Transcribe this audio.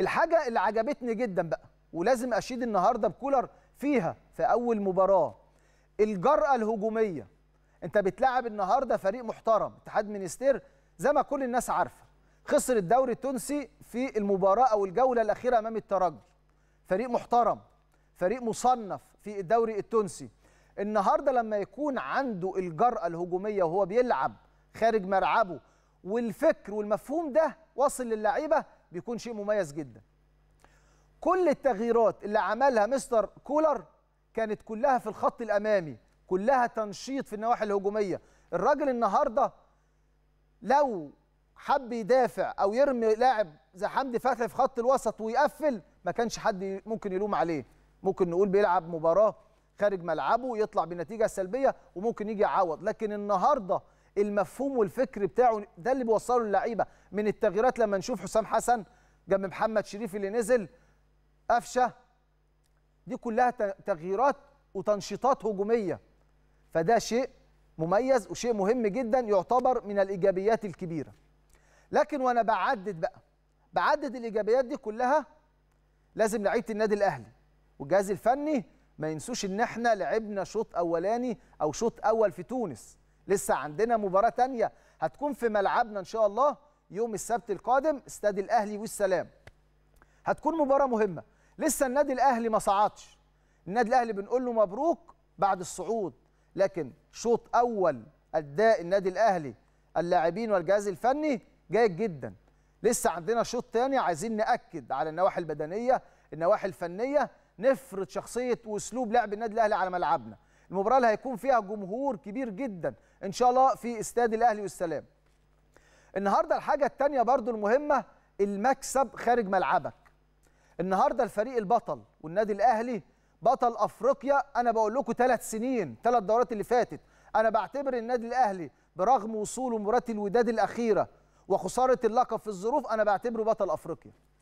الحاجه اللي عجبتني جدا بقى ولازم اشيد النهارده بكولر فيها في اول مباراه الجرأه الهجوميه انت بتلعب النهارده فريق محترم اتحاد مينستير زي ما كل الناس عارفه خسر الدوري التونسي في المباراه او الجوله الاخيره امام الترجي فريق محترم فريق مصنف في الدوري التونسي النهارده لما يكون عنده الجرأه الهجوميه وهو بيلعب خارج ملعبه والفكر والمفهوم ده واصل للعيبه بيكون شيء مميز جدا كل التغييرات اللي عملها مستر كولر كانت كلها في الخط الامامي كلها تنشيط في النواحي الهجوميه الراجل النهارده لو حب يدافع او يرمي لاعب زي حمدي فتحي في خط الوسط ويقفل ما كانش حد ممكن يلوم عليه ممكن نقول بيلعب مباراه خارج ملعبه يطلع بنتيجه سلبيه وممكن يجي يعوض لكن النهارده المفهوم والفكر بتاعه ده اللي بيوصله اللعيبه من التغييرات لما نشوف حسام حسن جنب محمد شريف اللي نزل قفشه دي كلها تغييرات وتنشيطات هجوميه فده شيء مميز وشيء مهم جدا يعتبر من الايجابيات الكبيره لكن وانا بعدد بقى بعدد الايجابيات دي كلها لازم لعيبه النادي الاهلي والجهاز الفني ما ينسوش ان احنا لعبنا شوط اولاني او شوط اول في تونس لسه عندنا مباراه تانية هتكون في ملعبنا ان شاء الله يوم السبت القادم استاد الاهلي والسلام هتكون مباراه مهمه لسه النادي الاهلي ما صعدش النادي الاهلي بنقول له مبروك بعد الصعود لكن شوط اول اداء النادي الاهلي اللاعبين والجهاز الفني جيد جدا لسه عندنا شوط تاني عايزين ناكد على النواحي البدنيه النواحي الفنيه نفرض شخصيه واسلوب لعب النادي الاهلي على ملعبنا المباراه اللي هيكون فيها جمهور كبير جدا ان شاء الله في استاد الاهلي والسلام النهارده الحاجه الثانيه برضو المهمه المكسب خارج ملعبك النهارده الفريق البطل والنادي الاهلي بطل افريقيا انا بقول لكم ثلاث سنين ثلاث دورات اللي فاتت انا بعتبر النادي الاهلي برغم وصوله مباراه الوداد الاخيره وخساره اللقب في الظروف انا بعتبره بطل افريقيا